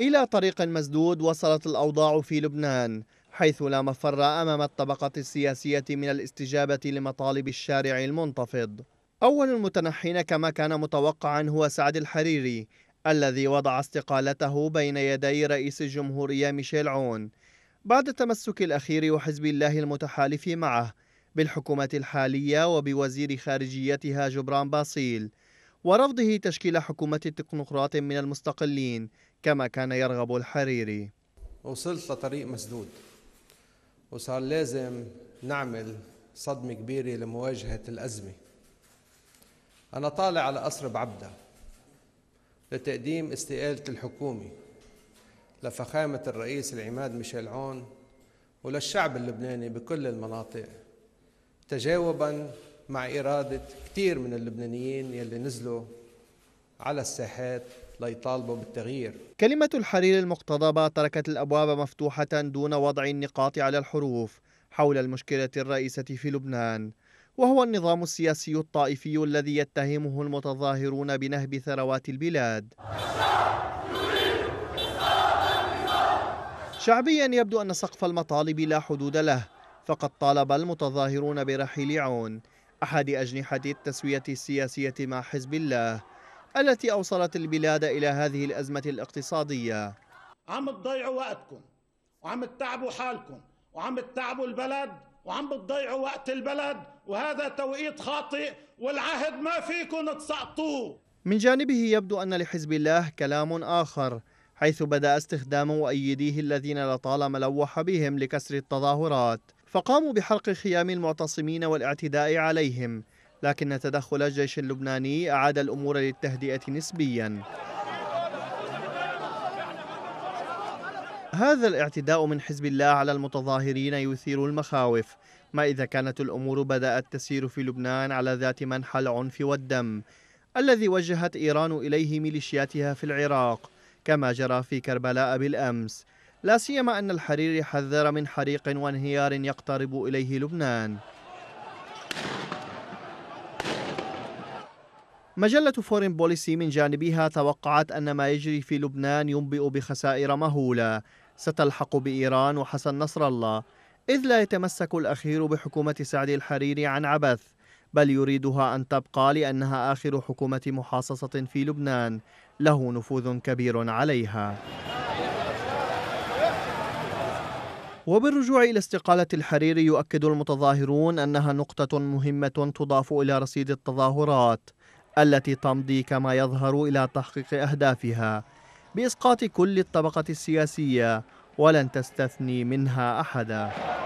إلى طريق مسدود وصلت الأوضاع في لبنان حيث لا مفر أمام الطبقة السياسية من الاستجابة لمطالب الشارع المنتفض أول المتنحين كما كان متوقعا هو سعد الحريري الذي وضع استقالته بين يدي رئيس الجمهورية ميشيل عون بعد التمسك الأخير وحزب الله المتحالف معه بالحكومة الحالية وبوزير خارجيتها جبران باصيل ورفضه تشكيل حكومة تكنوقراط من المستقلين كما كان يرغب الحريري وصلت لطريق مسدود وصار لازم نعمل صدمة كبيرة لمواجهة الأزمة أنا طالع على قصر بعبدة لتقديم استقالة الحكومة لفخامة الرئيس العماد ميشيل عون وللشعب اللبناني بكل المناطق تجاوبا مع إرادة كثير من اللبنانيين يلي نزلوا على الساحات ليطالبوا بالتغيير كلمة الحرير المقتضبة تركت الأبواب مفتوحة دون وضع النقاط على الحروف حول المشكلة الرئيسة في لبنان وهو النظام السياسي الطائفي الذي يتهمه المتظاهرون بنهب ثروات البلاد شعبيا يبدو أن سقف المطالب لا حدود له فقد طالب المتظاهرون برحيل عون أحد أجنحة التسوية السياسية مع حزب الله التي أوصلت البلاد إلى هذه الأزمة الاقتصادية عم تضيعوا وقتكم وعم تتعبوا حالكم وعم تتعبوا البلد وعم بتضيعوا وقت البلد وهذا توقيت خاطئ والعهد ما فيكم تسقطوه من جانبه يبدو أن لحزب الله كلام آخر حيث بدأ استخدام مؤيديه الذين لطالما لوح بهم لكسر التظاهرات فقاموا بحرق خيام المعتصمين والاعتداء عليهم لكن تدخل الجيش اللبناني أعاد الأمور للتهدئة نسبيا هذا الاعتداء من حزب الله على المتظاهرين يثير المخاوف ما إذا كانت الأمور بدأت تسير في لبنان على ذات منحى العنف والدم الذي وجهت إيران إليه ميليشياتها في العراق كما جرى في كربلاء بالأمس لا سيما أن الحريري حذر من حريق وانهيار يقترب إليه لبنان مجلة فورين بوليسي من جانبها توقعت أن ما يجري في لبنان ينبئ بخسائر مهولة ستلحق بإيران وحسن نصر الله إذ لا يتمسك الأخير بحكومة سعد الحريري عن عبث بل يريدها أن تبقى لأنها آخر حكومة محاصصة في لبنان له نفوذ كبير عليها وبالرجوع إلى استقالة الحريري يؤكد المتظاهرون أنها نقطة مهمة تضاف إلى رصيد التظاهرات التي تمضي كما يظهر إلى تحقيق أهدافها بإسقاط كل الطبقة السياسية ولن تستثني منها أحدا